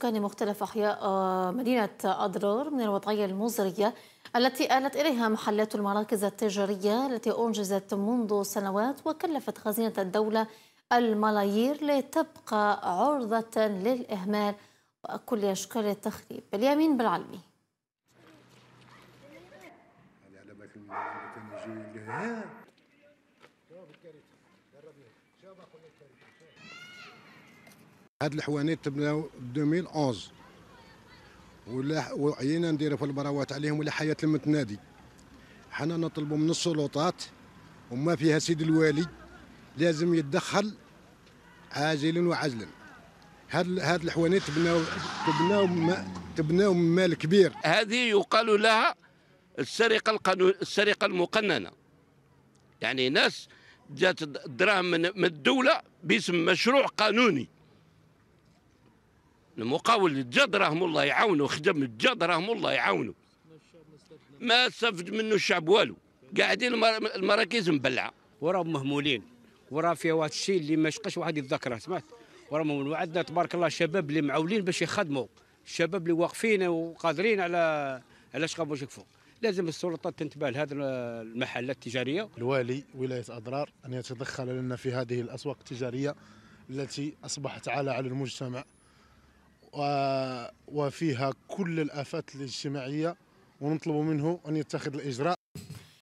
سكان مختلف أحياء آه، مدينة أضرار من الوضعية المزرية التي آلت إليها محلات المراكز التجارية التي أنجزت منذ سنوات وكلفت خزينة الدولة الملايير لتبقى عرضة للإهمال وكل أشكال التخريب اليمين بالعلمي هاد الحوانيت تبناو 2011 ولا وعينا نديرو في البراوات عليهم ولا حياه المتنادي حنا نطلبوا من السلطات وما فيها سيد الوالي لازم يتدخل عاجلا وعجلا هاد هاد الحوانيت تبناو تبناو تبناو مال كبير هذه يقال لها السرقه القانون السرقه المقننه يعني ناس جات الدراهم من الدوله باسم مشروع قانوني المقاول الجد راهم الله يعاونوا خدم الجد راهم الله يعاونوا ما استفد منه الشعب والو قاعدين المراكز مبلعه وراهم مهمولين وراه فيها واحد الشيء اللي ما شقاش واحد يتذكره سمعت وراهم وعدنا وعندنا تبارك الله الشباب اللي معولين باش يخدموا الشباب اللي واقفين وقادرين على على شقا باش يكفوا لازم السلطات تنتبه لهذه المحلات التجاريه الوالي ولايه اضرار ان يتدخل لنا في هذه الاسواق التجاريه التي اصبحت عاله على المجتمع وفيها كل الافات الاجتماعيه ونطلب منه ان يتخذ الاجراء